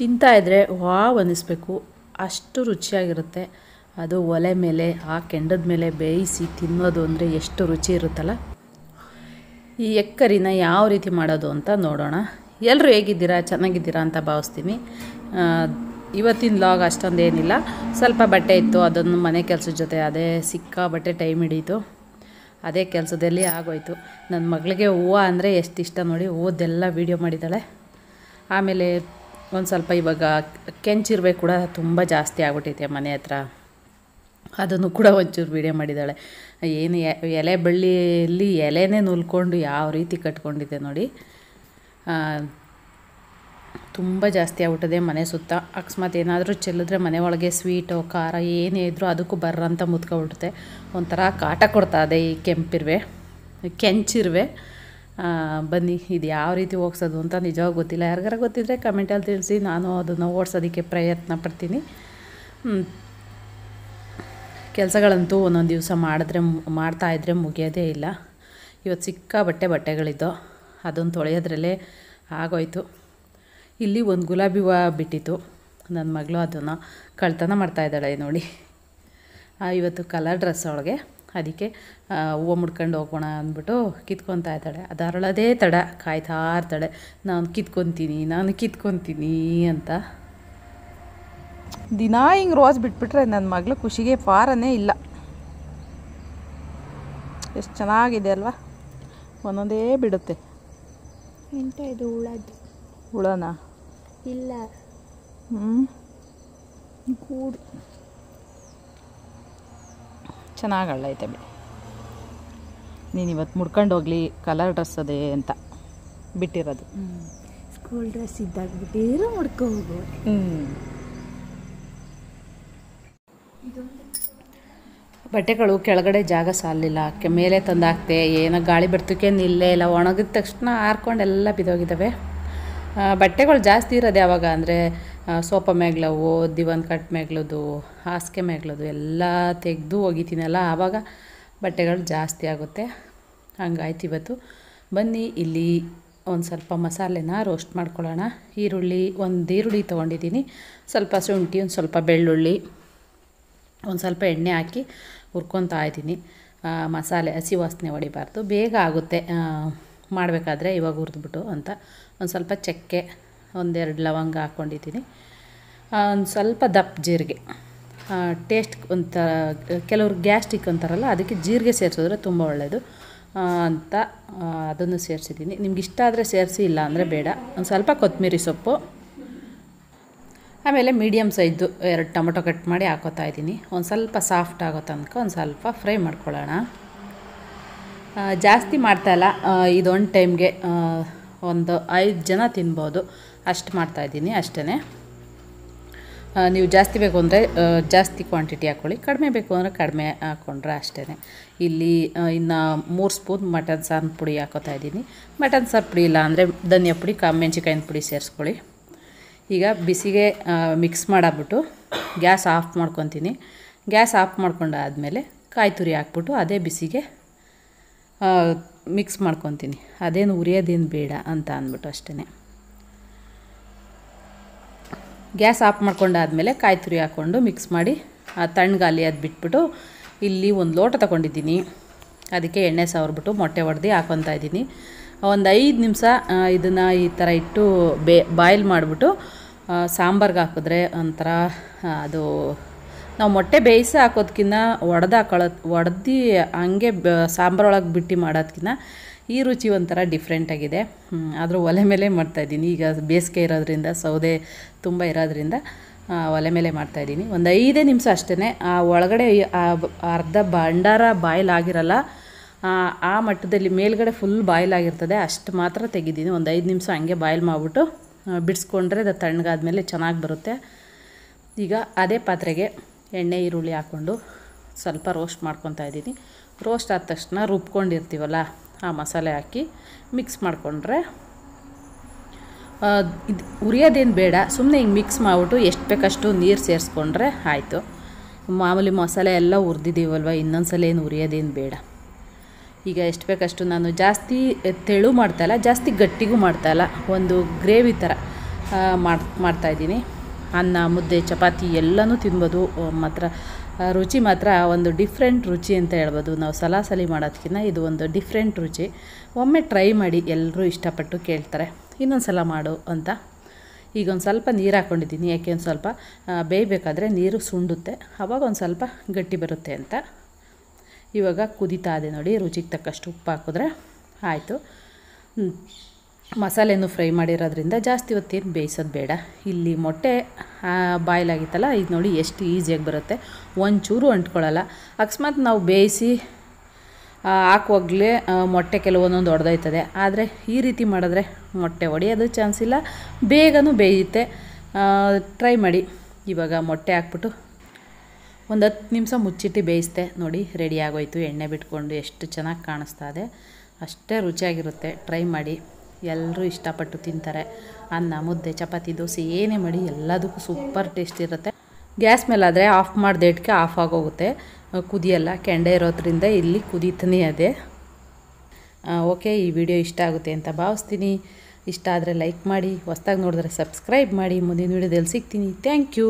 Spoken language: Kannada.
ತಿಂತಾಯಿದ್ರೆ ವಾ ಅನ್ನಿಸ್ಬೇಕು ಅಷ್ಟು ರುಚಿಯಾಗಿರುತ್ತೆ ಅದು ಒಲೆ ಮೇಲೆ ಆ ಕೆಂಡದ ಮೇಲೆ ಬೇಯಿಸಿ ತಿನ್ನೋದು ಅಂದರೆ ಎಷ್ಟು ರುಚಿ ಇರುತ್ತಲ್ಲ ಈ ಎಕ್ಕರಿನ ಯಾವ ರೀತಿ ಮಾಡೋದು ಅಂತ ನೋಡೋಣ ಎಲ್ಲರೂ ಹೇಗಿದ್ದೀರಾ ಚೆನ್ನಾಗಿದ್ದೀರಾ ಅಂತ ಭಾವಿಸ್ತೀನಿ ಇವತ್ತಿನ ಲಾಗ್ ಅಷ್ಟೊಂದೇನಿಲ್ಲ ಸ್ವಲ್ಪ ಬಟ್ಟೆ ಇತ್ತು ಅದನ್ನು ಮನೆ ಕೆಲಸದ ಜೊತೆ ಅದೇ ಸಿಕ್ಕ ಬಟ್ಟೆ ಟೈಮ್ ಹಿಡೀತು ಅದೇ ಕೆಲಸದಲ್ಲಿ ಆಗೋಯಿತು ನನ್ನ ಮಗಳಿಗೆ ಹೂವು ಅಂದರೆ ಎಷ್ಟು ಇಷ್ಟ ನೋಡಿ ಹೂವದ್ದೆಲ್ಲ ವೀಡಿಯೋ ಮಾಡಿದ್ದಾಳೆ ಆಮೇಲೆ ಒಂದು ಸ್ವಲ್ಪ ಇವಾಗ ಕೆಂಚಿರುವೆ ಕೂಡ ತುಂಬ ಜಾಸ್ತಿ ಆಗ್ಬಿಟ್ಟೈತೆ ಮನೆ ಹತ್ರ ಅದನ್ನು ಕೂಡ ಒಂಚೂರು ವೀಡಿಯೋ ಮಾಡಿದ್ದಾಳೆ ಏನು ಎಲೆ ಬಳ್ಳಿಯಲ್ಲಿ ಎಲೆನೇ ನುಲ್ಕೊಂಡು ಯಾವ ರೀತಿ ಕಟ್ಕೊಂಡಿದೆ ನೋಡಿ ತುಂಬ ಜಾಸ್ತಿ ಆಗ್ಬಿಟ್ಟಿದೆ ಮನೆ ಸುತ್ತ ಅಕಸ್ಮಾತ್ ಏನಾದರೂ ಚೆಲ್ಲಿದ್ರೆ ಮನೆ ಒಳಗೆ ಸ್ವೀಟೋ ಖಾರ ಏನೇ ಇದ್ದರೂ ಅದಕ್ಕೂ ಬರ್ರಂತ ಮುತ್ಕೊಬಿಡುತ್ತೆ ಒಂಥರ ಕಾಟ ಕೊಡ್ತಾ ಇದೆ ಈ ಕೆಂಪಿರುವೆ ಕೆಂಚಿರುವೆ ಬನ್ನಿ ಇದು ಯಾವ ರೀತಿ ಹೋಗ್ಸೋದು ಅಂತ ನಿಜವಾಗ ಗೊತ್ತಿಲ್ಲ ಯಾರಿಗಾರ ಗೊತ್ತಿದ್ದರೆ ಕಮೆಂಟಲ್ಲಿ ತಿಳಿಸಿ ನಾನು ಅದನ್ನು ಓಡಿಸೋದಕ್ಕೆ ಪ್ರಯತ್ನ ಪಡ್ತೀನಿ ಕೆಲಸಗಳಂತೂ ಒಂದೊಂದು ದಿವಸ ಮಾಡಿದ್ರೆ ಮಾಡ್ತಾಯಿದ್ರೆ ಮುಗಿಯೋದೇ ಇಲ್ಲ ಇವತ್ತು ಸಿಕ್ಕ ಬಟ್ಟೆ ಬಟ್ಟೆಗಳಿದ್ದೋ ಅದನ್ನು ತೊಳೆಯೋದ್ರಲ್ಲೇ ಆಗೋಯ್ತು ಇಲ್ಲಿ ಒಂದು ಗುಲಾಬಿ ಹೂವು ಬಿಟ್ಟಿತ್ತು ನನ್ನ ಮಗಳು ಅದನ್ನು ಕಳ್ತನ ಮಾಡ್ತಾಯಿದ್ದಾಳೆ ನೋಡಿ ಇವತ್ತು ಕಲರ್ ಡ್ರೆಸ್ ಅವಳಿಗೆ ಅದಕ್ಕೆ ಹೂವು ಮುಡ್ಕೊಂಡು ಹೋಗೋಣ ಅಂದ್ಬಿಟ್ಟು ಕಿತ್ಕೊತಾ ಇದ್ದಾಳೆ ಅದು ಅರಳೋದೇ ತಡ ಕಾಯ್ತಾ ಇರ್ತಾಳೆ ನಾನು ಕಿತ್ಕೊತೀನಿ ನಾನು ಕಿತ್ಕೊತೀನಿ ಅಂತ ದಿನ ಹಿಂಗೆ ರೋಸ್ ಬಿಟ್ಬಿಟ್ರೆ ನನ್ನ ಮಗಳು ಖುಷಿಗೆ ಫಾರನೇ ಇಲ್ಲ ಎಷ್ಟು ಚೆನ್ನಾಗಿದೆ ಅಲ್ವಾ ಒಂದೊಂದೇ ಬಿಡುತ್ತೆ ಎಂತ ಇದು ಹುಳನಾ ಇಲ್ಲ ಹ್ಞೂ ಚೆನ್ನಾಗಿ ಅಳೈತೆ ಬಿಡಿ ನೀನು ಇವತ್ತು ಮುಡ್ಕೊಂಡು ಹೋಗ್ಲಿ ಕಲರ್ ಡ್ರೆಸ್ ಅದೇ ಅಂತ ಬಿಟ್ಟಿರೋದು ಸ್ಕೂಲ್ ಡ್ರೆಸ್ ಇದ್ದಾಗ ಬಿಟ್ಟಿರೋ ಮುಡ್ಕೊ ಹ್ಞೂ ಬಟ್ಟೆಗಳು ಕೆಳಗಡೆ ಜಾಗ ಸಾಲಿಲ್ಲ ಮೇಲೆ ತಂದಾಕ್ತೆ ಏನೋ ಗಾಳಿ ಬರ್ತಕ್ಕೆ ನಿಲ್ಲೇ ಇಲ್ಲ ಒಣಗಿದ ತಕ್ಷಣ ಹಾರ್ಕೊಂಡೆಲ್ಲ ಬಿದೋಗಿದ್ದಾವೆ ಬಟ್ಟೆಗಳು ಜಾಸ್ತಿ ಇರೋದು ಯಾವಾಗ ಅಂದರೆ ಸೋಪ ಮೇಗ್ಲವು ದಿವನ್ ಕಟ್ ಮೇಗ್ಲದು ಹಾಸಿಗೆ ಮೇಗಳದು ಎಲ್ಲ ತೆಗೆದು ಒಗಿತೀನಲ್ಲ ಆವಾಗ ಬಟ್ಟೆಗಳು ಜಾಸ್ತಿ ಆಗುತ್ತೆ ಹಂಗಾಯ್ತು ಇವತ್ತು ಬನ್ನಿ ಇಲ್ಲಿ ಒಂದು ಸ್ವಲ್ಪ ಮಸಾಲೆನ ರೋಸ್ಟ್ ಮಾಡ್ಕೊಳ್ಳೋಣ ಈರುಳ್ಳಿ ಒಂದು ಈರುಳ್ಳಿ ತೊಗೊಂಡಿದ್ದೀನಿ ಸ್ವಲ್ಪ ಶುಂಠಿ ಒಂದು ಸ್ವಲ್ಪ ಬೆಳ್ಳುಳ್ಳಿ ಒಂದು ಸ್ವಲ್ಪ ಎಣ್ಣೆ ಹಾಕಿ ಹುರ್ಕೊತಾ ಇದ್ದೀನಿ ಮಸಾಲೆ ಹಸಿ ವಾಸನೆ ಹೊಡಿಬಾರ್ದು ಬೇಗ ಆಗುತ್ತೆ ಮಾಡಬೇಕಾದ್ರೆ ಇವಾಗ ಹುರಿದ್ಬಿಟ್ಟು ಅಂತ ಒಂದು ಸ್ವಲ್ಪ ಚಕ್ಕೆ ಒಂದೆರಡು ಲವಂಗ ಹಾಕ್ಕೊಂಡಿದ್ದೀನಿ ಒಂದು ಸ್ವಲ್ಪ ದಪ್ಪ ಜೀರಿಗೆ ಟೇಸ್ಟ್ ಒಂಥರ ಕೆಲವರು ಗ್ಯಾಸ್ಟಿಕ್ ಅಂತಾರಲ್ಲ ಅದಕ್ಕೆ ಜೀರಿಗೆ ಸೇರಿಸಿದ್ರೆ ತುಂಬ ಒಳ್ಳೆಯದು ಅಂತ ಅದನ್ನು ಸೇರಿಸಿದ್ದೀನಿ ನಿಮ್ಗೆ ಇಷ್ಟ ಆದರೆ ಸೇರಿಸಿ ಇಲ್ಲ ಅಂದರೆ ಬೇಡ ಒಂದು ಸ್ವಲ್ಪ ಕೊತ್ತಂಬರಿ ಸೊಪ್ಪು ಆಮೇಲೆ ಮೀಡಿಯಮ್ ಸೈಜು ಎರಡು ಟೊಮೆಟೊ ಕಟ್ ಮಾಡಿ ಹಾಕೋತಾ ಇದ್ದೀನಿ ಒಂದು ಸ್ವಲ್ಪ ಸಾಫ್ಟ್ ಆಗೋ ತನಕ ಒಂದು ಸ್ವಲ್ಪ ಫ್ರೈ ಮಾಡ್ಕೊಳ್ಳೋಣ ಜಾಸ್ತಿ ಮಾಡ್ತಾಯಿಲ್ಲ ಇದೊಂದು ಟೈಮ್ಗೆ ಒಂದು ಐದು ಜನ ತಿನ್ಬೋದು ಅಷ್ಟು ಮಾಡ್ತಾಯಿದ್ದೀನಿ ಅಷ್ಟೇ ನೀವು ಜಾಸ್ತಿ ಬೇಕು ಅಂದರೆ ಜಾಸ್ತಿ ಕ್ವಾಂಟಿಟಿ ಹಾಕ್ಕೊಳ್ಳಿ ಕಡಿಮೆ ಬೇಕು ಅಂದರೆ ಕಡಿಮೆ ಹಾಕ್ಕೊಂಡ್ರೆ ಅಷ್ಟೇ ಇಲ್ಲಿ ಇನ್ನು ಮೂರು ಸ್ಪೂನ್ ಮಟನ್ ಸಾರ್ ಪುಡಿ ಹಾಕೋತಾ ಇದ್ದೀನಿ ಮಟನ್ ಸಾರು ಪುಡಿ ಇಲ್ಲ ಅಂದರೆ ಧನಿಯಾ ಪುಡಿ ಕಾಮೆಣಸಿಕಾಯಿನ ಪುಡಿ ಸೇರಿಸ್ಕೊಳ್ಳಿ ಈಗ ಬಿಸಿಗೆ ಮಿಕ್ಸ್ ಮಾಡಾಬಿಟ್ಟು ಗ್ಯಾಸ್ ಆಫ್ ಮಾಡ್ಕೊತೀನಿ ಗ್ಯಾಸ್ ಆಫ್ ಮಾಡ್ಕೊಂಡಾದಮೇಲೆ ಕಾಯಿ ತುರಿ ಹಾಕ್ಬಿಟ್ಟು ಅದೇ ಬಿಸಿಗೆ ಮಿಕ್ಸ್ ಮಾಡ್ಕೊತೀನಿ ಅದೇನು ಉರಿಯೋದೇನು ಬೇಡ ಅಂತ ಅಂದ್ಬಿಟ್ಟು ಅಷ್ಟೇ ಗ್ಯಾಸ್ ಆಫ್ ಮಾಡ್ಕೊಂಡಾದಮೇಲೆ ಕಾಯಿ ತುರಿ ಹಾಕ್ಕೊಂಡು ಮಿಕ್ಸ್ ಮಾಡಿ ಆ ತಣ್ಣಗಾಲಿ ಅದು ಬಿಟ್ಬಿಟ್ಟು ಇಲ್ಲಿ ಒಂದು ಲೋಟ ತೊಗೊಂಡಿದ್ದೀನಿ ಅದಕ್ಕೆ ಎಣ್ಣೆ ಸವರ್ಬಿಟ್ಟು ಮೊಟ್ಟೆ ಒಡೆದು ಹಾಕೊತಾ ಇದ್ದೀನಿ ಒಂದು ಐದು ನಿಮಿಷ ಇದನ್ನು ಈ ಥರ ಇಟ್ಟು ಬೇ ಬಾಯ್ಲ್ ಮಾಡಿಬಿಟ್ಟು ಸಾಂಬಾರ್ಗೆ ಹಾಕಿದ್ರೆ ಒಂಥರ ಅದು ನಾವು ಮೊಟ್ಟೆ ಬೇಯಿಸಿ ಹಾಕೋದಕ್ಕಿಂತ ಒಡೆದು ಹಾಕೊಳ್ಳೋದು ಒಡ್ದು ಹಂಗೆ ಬ ಸಾಂಬಾರೊಳಗೆ ಬಿಟ್ಟು ಮಾಡೋದ್ಕಿನ್ನ ಈ ರುಚಿ ಒಂಥರ ಡಿಫ್ರೆಂಟಾಗಿದೆ ಆದರೂ ಒಲೆ ಮೇಲೆ ಮಾಡ್ತಾಯಿದ್ದೀನಿ ಈಗ ಬೇಸಿಗೆ ಇರೋದ್ರಿಂದ ಸೌದೆ ತುಂಬ ಇರೋದ್ರಿಂದ ಒಲೆ ಮೇಲೆ ಮಾಡ್ತಾಯಿದ್ದೀನಿ ಒಂದು ಐದೇ ನಿಮಿಷ ಅಷ್ಟೇ ಆ ಒಳಗಡೆ ಅರ್ಧ ಭಂಡಾರ ಬಾಯ್ಲ್ ಆಗಿರಲ್ಲ ಆ ಮಟ್ಟದಲ್ಲಿ ಮೇಲ್ಗಡೆ ಫುಲ್ ಬಾಯ್ಲ್ ಆಗಿರ್ತದೆ ಅಷ್ಟು ಮಾತ್ರ ತೆಗಿದ್ದೀನಿ ಒಂದು ಐದು ನಿಮಿಷ ಹಂಗೆ ಬಾಯ್ಲ್ ಮಾಡಿಬಿಟ್ಟು ಬಿಡಿಸ್ಕೊಂಡ್ರೆ ಅದು ತಣ್ಣಗಾದ ಮೇಲೆ ಚೆನ್ನಾಗಿ ಬರುತ್ತೆ ಈಗ ಅದೇ ಪಾತ್ರೆಗೆ ಎಣ್ಣೆ ಈರುಳ್ಳಿ ಹಾಕ್ಕೊಂಡು ಸ್ವಲ್ಪ ರೋಸ್ಟ್ ಮಾಡ್ಕೊತಾ ಇದ್ದೀನಿ ರೋಸ್ಟ್ ಆದ ತಕ್ಷಣ ರುಬ್ಕೊಂಡಿರ್ತೀವಲ್ಲ ಆ ಮಸಾಲೆ ಹಾಕಿ ಮಿಕ್ಸ್ ಮಾಡಿಕೊಂಡ್ರೆ ಇದು ಉರಿಯೋದೇನು ಬೇಡ ಸುಮ್ಮನೆ ಹಿಂಗೆ ಮಿಕ್ಸ್ ಮಾಡಿಬಿಟ್ಟು ಎಷ್ಟು ಬೇಕಷ್ಟು ನೀರು ಸೇರಿಸ್ಕೊಂಡ್ರೆ ಆಯಿತು ಮಾಮೂಲಿ ಮಸಾಲೆ ಎಲ್ಲ ಇನ್ನೊಂದು ಸಲ ಏನು ಉರಿಯೋದೇನು ಬೇಡ ಈಗ ಎಷ್ಟು ಬೇಕಷ್ಟು ನಾನು ಜಾಸ್ತಿ ತೆಳು ಮಾಡ್ತಾಯಿಲ್ಲ ಜಾಸ್ತಿ ಗಟ್ಟಿಗೂ ಮಾಡ್ತಾಯಿಲ್ಲ ಒಂದು ಗ್ರೇವಿ ಥರ ಮಾಡ್ತಾಯಿದ್ದೀನಿ ಅನ್ನ ಮುದ್ದೆ ಚಪಾತಿ ಎಲ್ಲನೂ ತಿನ್ಬೋದು ಮಾತ್ರ ರುಚಿ ಮಾತ್ರ ಒಂದು ಡಿಫ್ರೆಂಟ್ ರುಚಿ ಅಂತ ಹೇಳ್ಬೋದು ನಾವು ಸಲಾಸಲಿ ಮಾಡೋದಕ್ಕಿಂತ ಇದು ಒಂದು ಡಿಫ್ರೆಂಟ್ ರುಚಿ ಒಮ್ಮೆ ಟ್ರೈ ಮಾಡಿ ಎಲ್ಲರೂ ಇಷ್ಟಪಟ್ಟು ಕೇಳ್ತಾರೆ ಇನ್ನೊಂದು ಸಲ ಮಾಡು ಅಂತ ಈಗ ಒಂದು ಸ್ವಲ್ಪ ನೀರು ಹಾಕ್ಕೊಂಡಿದ್ದೀನಿ ಯಾಕೆ ಒಂದು ಸ್ವಲ್ಪ ಬೇಯಬೇಕಾದ್ರೆ ನೀರು ಸುಂಡುತ್ತೆ ಆವಾಗ ಒಂದು ಸ್ವಲ್ಪ ಗಟ್ಟಿ ಬರುತ್ತೆ ಅಂತ ಇವಾಗ ಕುದೀತಾ ಇದೆ ನೋಡಿ ರುಚಿಗೆ ತಕ್ಕಷ್ಟು ಉಪ್ಪು ಹಾಕಿದ್ರೆ ಆಯಿತು ಮಸಾಲೆನೂ ಫ್ರೈ ಮಾಡಿರೋದ್ರಿಂದ ಜಾಸ್ತಿ ಹೊತ್ತೇನು ಬೇಯಿಸೋದು ಬೇಡ ಇಲ್ಲಿ ಮೊಟ್ಟೆ ಬಾಯ್ಲ್ ಆಗಿತ್ತಲ್ಲ ಇದು ನೋಡಿ ಎಷ್ಟು ಈಸಿಯಾಗಿ ಬರುತ್ತೆ ಒಂಚೂರು ಅಂಟ್ಕೊಳ್ಳಲ್ಲ ಅಕಸ್ಮಾತ್ ನಾವು ಬೇಯಿಸಿ ಹಾಕುವಾಗಲೇ ಮೊಟ್ಟೆ ಕೆಲವೊಂದೊಂದು ಹೊಡೆದೋಯ್ತದೆ ಆದರೆ ಈ ರೀತಿ ಮಾಡಿದ್ರೆ ಮೊಟ್ಟೆ ಒಡೆಯೋದು ಚಾನ್ಸ್ ಇಲ್ಲ ಬೇಗನೂ ಬೇಯುತ್ತೆ ಟ್ರೈ ಮಾಡಿ ಇವಾಗ ಮೊಟ್ಟೆ ಹಾಕ್ಬಿಟ್ಟು ಒಂದು ಹತ್ತು ನಿಮಿಷ ಮುಚ್ಚಿಟ್ಟು ಬೇಯಿಸ್ದೆ ನೋಡಿ ರೆಡಿ ಆಗೋಯ್ತು ಎಣ್ಣೆ ಬಿಟ್ಕೊಂಡು ಎಷ್ಟು ಚೆನ್ನಾಗಿ ಕಾಣಿಸ್ತಾ ಇದೆ ಅಷ್ಟೇ ರುಚಿಯಾಗಿರುತ್ತೆ ಟ್ರೈ ಮಾಡಿ ಎಲ್ಲರೂ ಇಷ್ಟಪಟ್ಟು ತಿಂತಾರೆ ಅನ್ನ ಮುದ್ದೆ ಚಪಾತಿ ದೋಸೆ ಏನೇ ಮಾಡಿ ಎಲ್ಲದಕ್ಕೂ ಸೂಪರ್ ಟೇಸ್ಟ್ ಇರುತ್ತೆ ಗ್ಯಾಸ್ ಮೇಲಾದರೆ ಆಫ್ ಮಾಡಿದೆ ಇಟ್ಕೆ ಆಫ್ ಆಗೋಗುತ್ತೆ ಕುದಿಯಲ್ಲ ಕೆಂಡೆ ಇರೋದ್ರಿಂದ ಇಲ್ಲಿ ಕುದೀತನೇ ಅದೇ ಓಕೆ ಈ ವಿಡಿಯೋ ಇಷ್ಟ ಆಗುತ್ತೆ ಅಂತ ಭಾವಿಸ್ತೀನಿ ಇಷ್ಟ ಆದರೆ ಲೈಕ್ ಮಾಡಿ ಹೊಸ್ದಾಗಿ ನೋಡಿದ್ರೆ ಸಬ್ಸ್ಕ್ರೈಬ್ ಮಾಡಿ ಮುಂದಿನ ವಿಡಿಯೋದಲ್ಲಿ ಸಿಗ್ತೀನಿ ಥ್ಯಾಂಕ್ ಯು